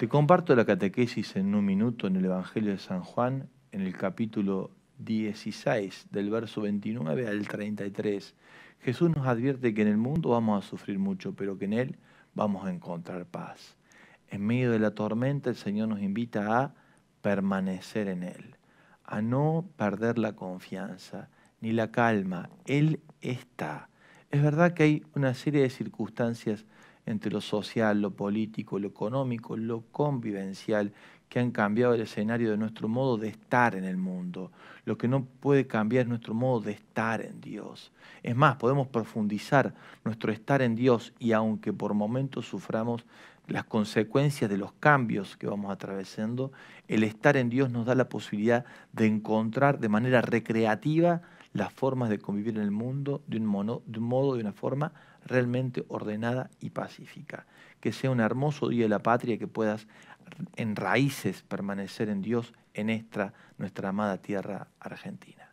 Te comparto la catequesis en un minuto en el Evangelio de San Juan, en el capítulo 16, del verso 29 al 33. Jesús nos advierte que en el mundo vamos a sufrir mucho, pero que en Él vamos a encontrar paz. En medio de la tormenta el Señor nos invita a permanecer en Él, a no perder la confianza ni la calma. Él está. Es verdad que hay una serie de circunstancias entre lo social, lo político, lo económico, lo convivencial, que han cambiado el escenario de nuestro modo de estar en el mundo. Lo que no puede cambiar es nuestro modo de estar en Dios. Es más, podemos profundizar nuestro estar en Dios y aunque por momentos suframos las consecuencias de los cambios que vamos atravesando, el estar en Dios nos da la posibilidad de encontrar de manera recreativa las formas de convivir en el mundo de un, modo, de una forma realmente ordenada y pacífica. Que sea un hermoso día de la patria, que puedas en raíces permanecer en Dios, en nuestra amada tierra argentina.